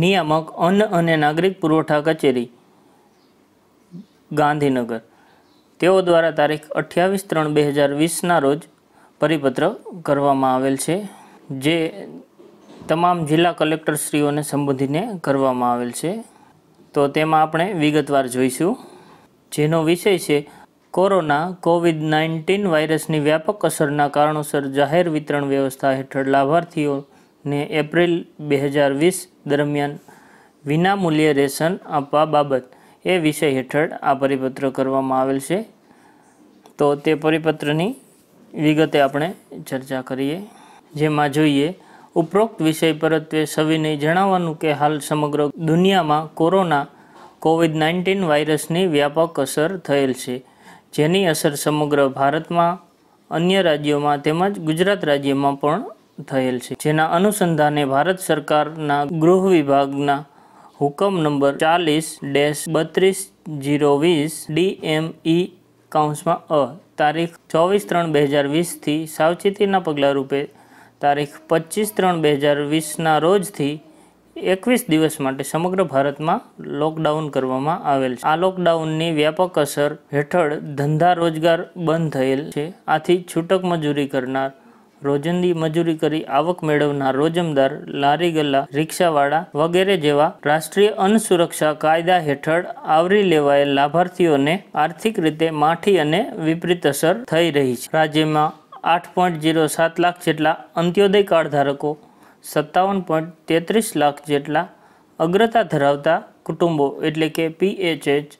નિયામક અન્ન અને નાગરિક પુરવઠા કચેરી ગાંધીનગર તેઓ દ્વારા તારીખ અઠ્યાવીસ ત્રણ બે હજાર વીસના રોજ પરિપત્ર કરવામાં આવેલ છે જે તમામ જિલ્લા કલેક્ટરશ્રીઓને સંબોધીને કરવામાં આવેલ છે તો તેમાં આપણે વિગતવાર જોઈશું જેનો વિષય છે કોરોના કોવિડ નાઇન્ટીન વાયરસની વ્યાપક અસરના કારણોસર જાહેર વિતરણ વ્યવસ્થા હેઠળ લાભાર્થીઓ ને એપ્રિલ બે હજાર વીસ દરમિયાન વિનામૂલ્યે રેશન આપવા બાબત એ વિષય હેઠળ આ પરિપત્ર કરવામાં આવેલ છે તો તે પરિપત્રની વિગતે આપણે ચર્ચા કરીએ જેમાં જોઈએ ઉપરોક્ત વિષય પરત્વે સવિને જણાવવાનું કે હાલ સમગ્ર દુનિયામાં કોરોના કોવિડ નાઇન્ટીન વાયરસની વ્યાપક અસર થયેલ છે જેની અસર સમગ્ર ભારતમાં અન્ય રાજ્યોમાં તેમજ ગુજરાત રાજ્યમાં પણ થયેલ છે જેના અનુસંધાને ભારત સરકારના ગૃહ વિભાગના હુકમ નંબર ચાલીસ ડેશ બત્રીસ જીરો વીસ ડીએમઈ કાઉન્સમાં અ તારીખ ચોવીસ ત્રણ બે હજાર વીસથી સાવચેતીના પગલાં રૂપે તારીખ પચીસ ત્રણ બે હજાર વીસના રોજથી એકવીસ દિવસ માટે સમગ્ર ભારતમાં લોકડાઉન કરવામાં આવેલ છે આ લોકડાઉનની વ્યાપક અસર હેઠળ ધંધા રોજગાર બંધ થયેલ છે આથી છૂટક મજૂરી કરનાર રોજંદી મજૂરી કરી આવક મેળવનાર રોજમદાર લારી ગલ્લા રિક્ષાવાળા વગેરે જેવા રાષ્ટ્રીય અન્ન સુરક્ષા કાયદા હેઠળ આવરી લેવાયેલ લાભાર્થીઓને આર્થિક રીતે માઠી અને વિપરીત અસર થઈ રહી છે રાજ્યમાં આઠ પોઈન્ટ જીરો સાત લાખ જેટલા અંત્યોદય કાર્ડ ધારકો સત્તાવન પોઈન્ટ તેત્રીસ લાખ જેટલા અગ્રતા ધરાવતા કુટુંબો એટલે કે પીએચએચ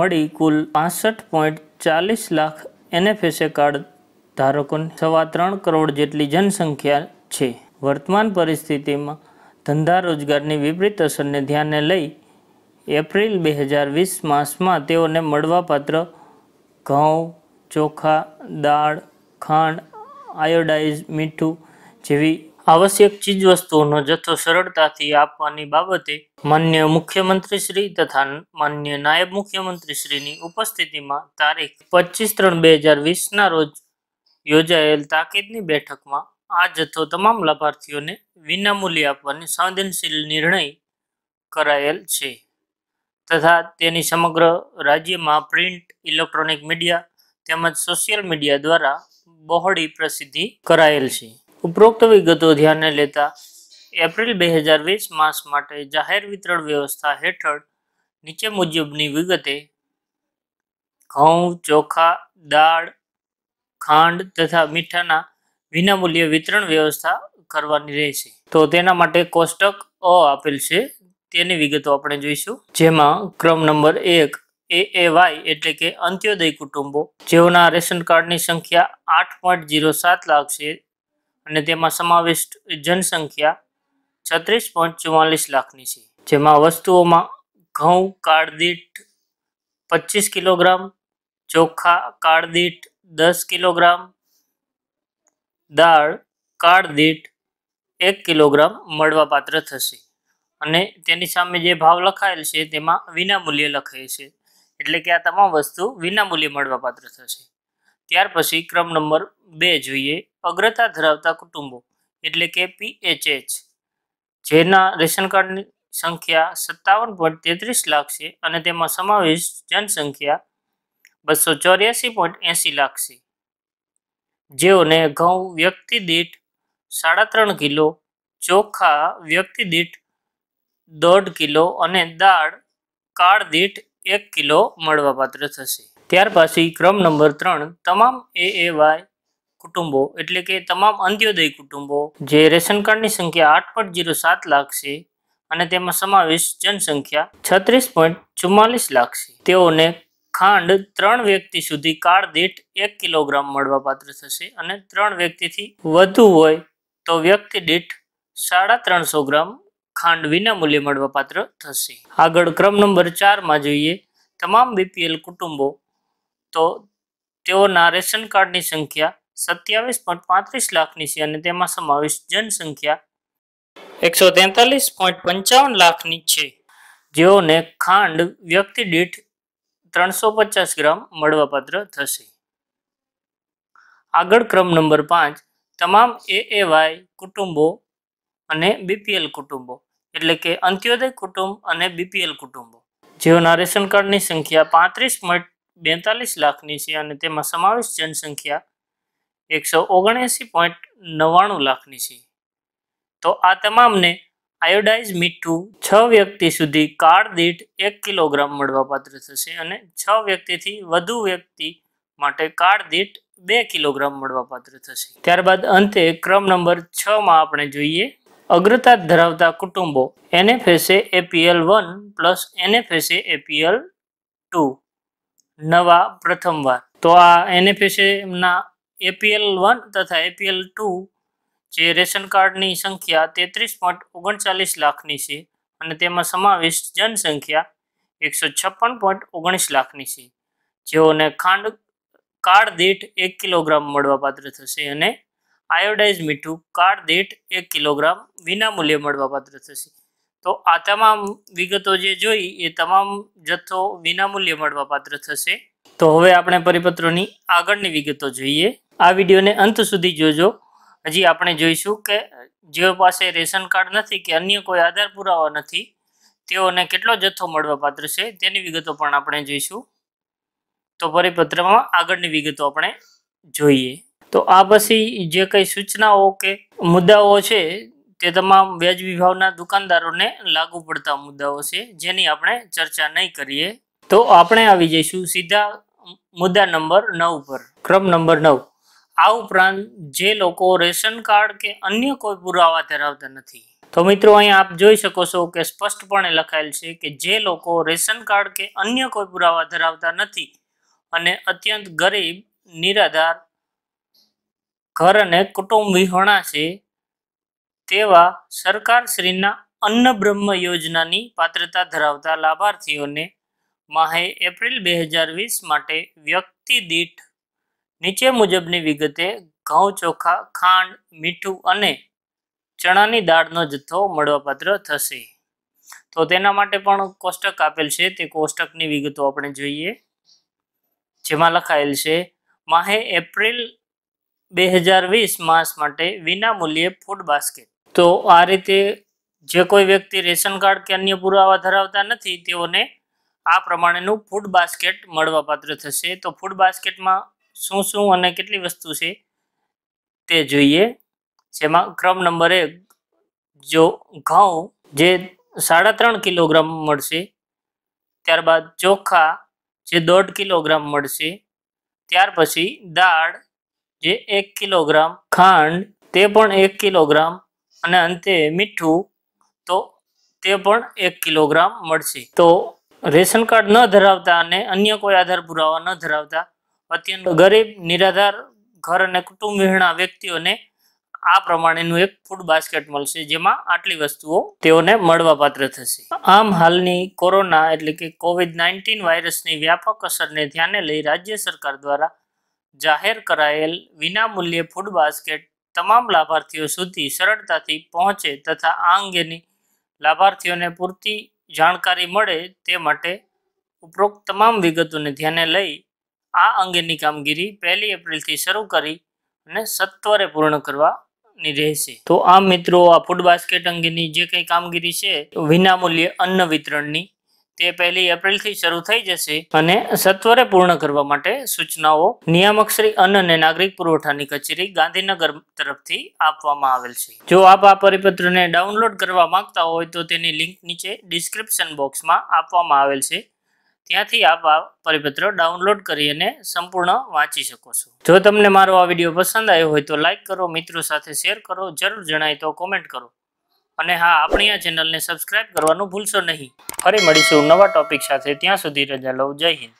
મળી કુલ પાસઠ પોઈન્ટ ચાલીસ લાખ એનએફએસએ કાર્ડ ધારકોની સવા ત્રણ કરોડ જેટલી જનસંખ્યા છે વર્તમાન પરિસ્થિતિમાં ધંધા રોજગારની વિપરીત અસરને ધ્યાને લઈ એપ્રિલ બે હજાર વીસ માસમાં તેઓને મળવાપાત્ર ઘઉં ચોખા દાળ ખાંડ આયોડાઇઝ મીઠું જેવી આવશ્યક ચીજવસ્તુઓનો જથ્થો સરળતાથી આપવાની બાબતે માન્ય મુખ્યમંત્રી શ્રી તથા માન્ય નાયબ મુખ્યમંત્રી શ્રીની ઉપસ્થિતિમાં તારીખ પચીસ ત્રણ બે હજાર વીસના રોજ યોજાયેલ તાકીદની બેઠકમાં આ જથ્થો તમામ લાભાર્થીઓને વિનામૂલ્ય આપવાની સંવેદનશીલ નિર્ણય કરાયેલ છે તથા તેની સમગ્ર રાજ્યમાં પ્રિન્ટ ઇલેક્ટ્રોનિક મીડિયા તેમજ સોશિયલ મીડિયા દ્વારા બહોળી પ્રસિદ્ધિ કરાયેલ છે ઉપરોક્ત વિગતો ધ્યાને લેતા એપ્રિલ બે હજાર વીસ માસ માટે જાહેર વિતરણ વ્યવસ્થા હેઠળ નીચે મુજબની વિગતે ઘઉં ચોખા દાળ ખાંડ તથા મીઠાના વિનામૂલ્ય વિતરણ વ્યવસ્થા કરવાની રહેશે તો તેના માટે કોષ્ટક અ આપેલ છે તેની વિગતો આપણે જોઈશું જેમાં ક્રમ નંબર એક એ એ વાય એટલે કે અંત્યોદય કુટુંબો જેઓના રેશન કાર્ડની સંખ્યા આઠ પોઈન્ટ જીરો સાત લાખ છે અને તેમાં સમાવિષ્ટ જનસંખ્યા છત્રીસ પોઈન્ટ ચુમ્માલીસ લાખની છે જેમાં વસ્તુઓમાં ઘઉં કાર્ડદીઠ પચીસ કિલોગ્રામ ચોખા કાર્ડદીઠ દસ કિલોગ્રામ દાળ કાળ દીઠ એક કિલોગ્રામ મળવાપાત્ર થશે અને તેની સામે જે ભાવ લખાયેલ છે તેમાં વિનામૂલ્યે લખાય છે એટલે કે આ તમામ વસ્તુ વિનામૂલ્યે મળવાપાત્ર થશે ત્યાર પછી ક્રમ નંબર બે જોઈએ અગ્રતા ધરાવતા કુટુંબો એટલે કે પીએચએચ જેના રેશન કાર્ડની સંખ્યા સત્તાવન પોઈન્ટ તેત્રીસ લાખ છે અને તેમાં સમાવેશ જનસંખ્યા બસો ચોર્યાસી પોઈન્ટ એંસી લાગશે જેઓને ઘઉં વ્યક્તિ દીઠ સાડા ત્રણ કિલો ચોખા વ્યક્તિ દીઠ દોઢ કિલો અને દાળ કાળ દીઠ એક કિલો મળવાપાત્ર થશે ત્યાર પછી ક્રમ નંબર ત્રણ તમામ એ એ વાય કુટુંબો એટલે કે તમામ અંત્યોદય કુટુંબો જે રેશન કાર્ડની સંખ્યા આઠ પોઈન્ટ જીરો સાત લાખ અને તેમાં સમાવેશ જનસંખ્યા છત્રીસ પોઈન્ટ ચુમ્માલીસ લાખ છે તેઓને ખાંડ ત્રણ વ્યક્તિ સુધી કાળ દીઠ એક કિલોગ્રામ મળવાપાત્ર થશે અને ત્રણ વ્યક્તિથી વધુ હોય તો વ્યક્તિ દીઠ સાડા ત્રણસો ગ્રામ ખાંડ વિના મૂલ્યે મળવાપાત્ર થશે આગળ ક્રમ નંબર ચારમાં જોઈએ તમામ બીપીએલ કુટુંબો તો તેઓના રેશન કાર્ડની સંખ્યા સત્યાવીસ પોઈન્ટ પાંત્રીસ લાખની છે અને તેમાં સમાવેશ જનસંખ્યા એકસો તેતાલીસ પોઈન્ટ પંચાવન લાખની છે જેઓને ખાંડ વ્યક્તિ દીઠ ત્રણસો પચાસ ગ્રામ મળવાપાત્ર થશે આગળ ક્રમ નંબર પાંચ તમામ એ એ કુટુંબો અને બીપીએલ કુટુંબો એટલે કે અંત્યોદય કુટુંબ અને બીપીએલ કુટુંબો જેઓના રેશન કાર્ડની સંખ્યા પાંત્રીસ પોઈન્ટ બેતાલીસ લાખની છે અને તેમાં સમાવેશ જનસંખ્યા એકસો ઓગણએંસી પોઈન્ટ નવ્વાણું લાખની છે તો આ તમામને આયોડાઇઝ મીઠું છ વ્યક્તિ સુધી કાળ દીઠ એક કિલોગ્રામ મળવાપાત્ર થશે અને છ વ્યક્તિથી વધુ વ્યક્તિ માટે કાળ દીઠ બે કિલોગ્રામ મળવાપાત્ર થશે ત્યારબાદ અંતે ક્રમ નંબર છમાં આપણે જોઈએ અગ્રતા ધરાવતા કુટુંબો NFSA APL one plus NFSA APL two નવા પ્રથમવાર તો આ એનએફએસએના એપીએલ વન તથા એપીએલ ટુ જે રેશન કાર્ડની સંખ્યા તેત્રીસ પોઈન્ટ ઓગણચાલીસ લાખની છે અને તેમાં સમાવિષ્ટ જનસંખ્યા એકસો છપ્પન પોઈન્ટ ઓગણીસ લાખની છે જેઓને ખાંડ કાર્ડ દીઠ એક કિલોગ્રામ મળવાપાત્ર થશે અને આયોડાઇઝ મીઠું કાર્ડ દીઠ એક કિલોગ્રામ વિનામૂલ્યે મળવાપાત્ર થશે તો આ તમામ વિગતો જે જોઈ એ તમામ જથ્થો વિનામૂલ્યે મળવાપાત્ર થશે તો હવે આપણે પરિપત્રોની આગળની વિગતો જોઈએ આ વિડીયોને અંત સુધી જોજો હજી આપણે જોઈશું કે જેઓ પાસે રેશન કાર્ડ નથી કે અન્ય કોઈ આધાર પુરાવા નથી તેઓને કેટલો જથ્થો મળવા પાત્ર છે તેની વિગતો પણ આપણે જોઈશું તો પરિપત્રમાં આગળની વિગતો આપણે જોઈએ તો આ પછી જે કંઈ સૂચનાઓ કે મુદ્દાઓ છે તે તમામ વ્યાજ વિભાવના દુકાનદારોને લાગુ પડતા મુદ્દાઓ છે જેની આપણે ચર્ચા નહીં કરીએ તો આપણે આવી જઈશું સીધા મુદ્દા નંબર નવ પર ક્રમ નંબર નવ આ ઉપરાંત જે લોકો રેશન કાર્ડ કે અન્ય કોઈ પુરાવા ધરાવતા નથી તો મિત્રો અહીં આપ જોઈ શકો છો કે સ્પષ્ટપણે લખાયેલ છે કે જે લોકો રેશન કાર્ડ કે અન્ય કોઈ પુરાવા ધરાવતા નથી અને અત્યંત ગરીબ નિરાધાર ઘર અને કુટુંબ વિહોણા છે તેવા સરકારશ્રીના અન્ન બ્રહ્મ યોજનાની પાત્રતા ધરાવતા લાભાર્થીઓને માહે એપ્રિલ બે હજાર વીસ માટે વ્યક્તિ દીઠ નીચે મુજબની વિગતે ઘઉં ચોખા ખાંડ મીઠું અને ચણાની દાળનો જથ્થો મળવાપાત્ર થશે તો તેના માટે પણ કોષ્ટક આપેલ છે તે કોષ્ટકની વિગતો આપણે જોઈએ જેમાં લખાયેલ છે માહે એપ્રિલ બે હજાર વીસ માસ માટે વિના મૂલ્યે ફૂડ બાસ્કેટ તો આ રીતે જે કોઈ વ્યક્તિ રેશન કાર્ડ કે અન્ય પુરાવા ધરાવતા નથી તેઓને આ પ્રમાણેનું ફૂડ બાસ્કેટ મળવાપાત્ર થશે તો ફૂડ બાસ્કેટમાં શું શું અને કેટલી વસ્તુ છે તે જોઈએ જેમાં ક્રમ નંબર એક જો ઘઉં જે સાડા ત્રણ કિલોગ્રામ મળશે ત્યારબાદ ચોખા જે દોઢ કિલોગ્રામ મળશે ત્યાર પછી દાળ જે એક કિલોગ્રામ ખાંડ તે પણ એક કિલોગ્રામ અને અંતે મીઠું તો તે પણ એક કિલોગ્રામ મળશે તો રેશન કાર્ડ ન ધરાવતા અને અન્ય કોઈ આધાર પુરાવા ન ધરાવતા અત્યંત ગરીબ નિરાધાર ઘર અને કુટુંબ વ્યક્તિઓને આ પ્રમાણેનું એક ફૂડ બાસ્કેટ મળશે જેમાં આટલી વસ્તુઓ તેઓને મળવા પાત્ર થશે આમ હાલની કોરોના એટલે કે કોવિડ નાઇન્ટીન વાયરસની વ્યાપક અસરને ધ્યાને લઈ રાજ્ય સરકાર દ્વારા જાહેર કરાયેલ વિનામૂલ્યે ફૂડ બાસ્કેટ તમામ લાભાર્થીઓ સુધી સરળતાથી પહોંચે તથા આ અંગેની લાભાર્થીઓને પૂરતી જાણકારી મળે તે માટે ઉપરોક્ત તમામ વિગતોને ધ્યાને લઈ આ અંગેની કામગીરી પહેલી એપ્રિલથી શરૂ કરી અને સત્વરે પૂર્ણ કરવાની રહેશે તો આ મિત્રો આ ફૂડ બાસ્કેટ અંગેની જે કંઈ કામગીરી છે વિનામૂલ્યે અન્ન વિતરણની તે પહેલી એપ્રિલથી શરૂ થઈ જશે અને સત્વરે પૂર્ણ કરવા માટે સૂચનાઓ નિયામક શ્રી અન્ન અને નાગરિક પુરવઠાની કચેરી ગાંધીનગર તરફથી આપવામાં આવેલ છે જો આપ આ પરિપત્રને ડાઉનલોડ કરવા માંગતા હોય તો તેની લિંક નીચે ડિસ્ક્રિપ્શન બોક્સમાં આપવામાં આવેલ છે ત્યાંથી આપ આ પરિપત્ર ડાઉનલોડ કરી અને સંપૂર્ણ વાંચી શકો છો જો તમને મારો આ વિડીયો પસંદ આવ્યો હોય તો લાઇક કરો મિત્રો સાથે શેર કરો જરૂર જણાય તો કોમેન્ટ કરો અને હા આપણી આ ચેનલને સબસ્ક્રાઇબ કરવાનું ભૂલશો નહીં ફરી મળીશું નવા ટોપિક સાથે ત્યાં સુધી રજા લઉં જય હિન્દ